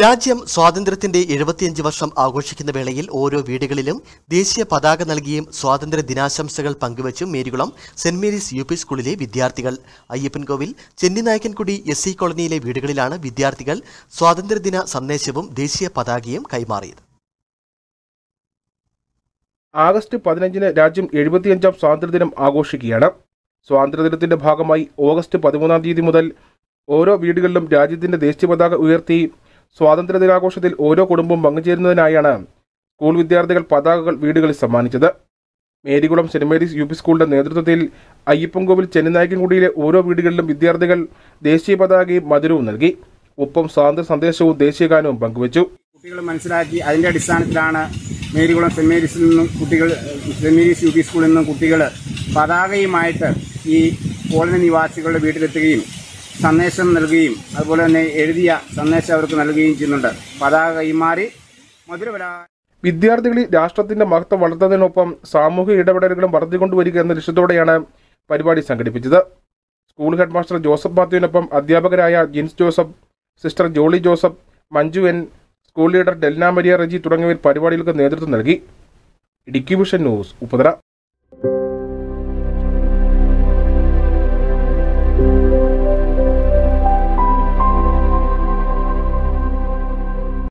രാജ്യം സ്വാതന്ത്ര്യത്തിന്റെ എഴുപത്തിയഞ്ച് വർഷം ആഘോഷിക്കുന്ന വേളയിൽ ഓരോ വീടുകളിലും ദേശീയ പതാക നൽകിയും സ്വാതന്ത്ര്യ ദിനാശംസകൾ പങ്കുവച്ചും മേരികുളം സെന്റ് മേരീസ് യു പി സ്കൂളിലെ വിദ്യാർത്ഥികൾ അയ്യപ്പൻകോവിൽ ചെന്നിനായക്കൻകുടി എസ് സി കോളനിയിലെ വീടുകളിലാണ് വിദ്യാർത്ഥികൾ സ്വാതന്ത്ര്യദിന സന്ദേശവും ദേശീയ പതാകയും കൈമാറിയത് ആഗസ്റ്റ് പതിനഞ്ചിന് രാജ്യം എഴുപത്തിയഞ്ചാം സ്വാതന്ത്ര്യദിനം ആഘോഷിക്കുകയാണ് സ്വാതന്ത്ര്യദിനത്തിന്റെ ഭാഗമായി ഓഗസ്റ്റ് പതിമൂന്നാം തീയതി മുതൽ ഓരോ വീടുകളിലും രാജ്യത്തിന്റെ ദേശീയ പതാക ഉയർത്തി സ്വാതന്ത്ര്യ ദിനാഘോഷത്തിൽ ഓരോ കുടുംബവും പങ്കുചേരുന്നതിനായാണ് സ്കൂൾ വിദ്യാർത്ഥികൾ പതാകകൾ വീടുകളിൽ സമ്മാനിച്ചത് മേരികുളം സെന്റ് മേരീസ് യു പി സ്കൂളിന്റെ നേതൃത്വത്തിൽ അയ്യപ്പൻകോവിൽ ചെന്നിനായക്കൻകുടിയിലെ ഓരോ വീടുകളിലും വിദ്യാർത്ഥികൾ ദേശീയ പതാകയും മധുരവും നൽകി ഒപ്പം സ്വാതന്ത്ര്യ സന്ദേശവും ദേശീയഗാനവും പങ്കുവച്ചു കുട്ടികൾ മനസ്സിലാക്കി അതിന്റെ അടിസ്ഥാനത്തിലാണ് മേരികുളം സെന്റ് മേരീസിൽ നിന്നും കുട്ടികൾ സെന്റ് മേരീസ് യു പി സ്കൂളിൽ നിന്നും കുട്ടികൾ പതാകയുമായിട്ട് ഈ കോളനി നിവാസികളുടെ വീട്ടിലെത്തുകയും സന്ദേശം നൽകുകയും അതുപോലെ തന്നെ എഴുതിയ സന്ദേശം അവർക്ക് നൽകുകയും ചെയ്യുന്നുണ്ട് പതാക കൈമാറി മധുരപര വിദ്യാർത്ഥികളിൽ രാഷ്ട്രത്തിന്റെ മഹത്വം വളർത്തുന്നതിനൊപ്പം സാമൂഹിക ഇടപെടലുകളും വർദ്ധിക്കൊണ്ടുവരിക എന്ന ലക്ഷ്യത്തോടെയാണ് പരിപാടി സംഘടിപ്പിച്ചത് സ്കൂൾ ഹെഡ് മാസ്റ്റർ ജോസഫ് മാത്യുവിനൊപ്പം അധ്യാപകരായ Jins Joseph sister Jolly Joseph Manju N school leader Delna Maria Reji തുടങ്ങിയവർ പരിപാടികൾക്ക് നേതൃത്വം നൽകി ഇടുക്കി വിഷൻ ന്യൂസ് ഉപദ്ര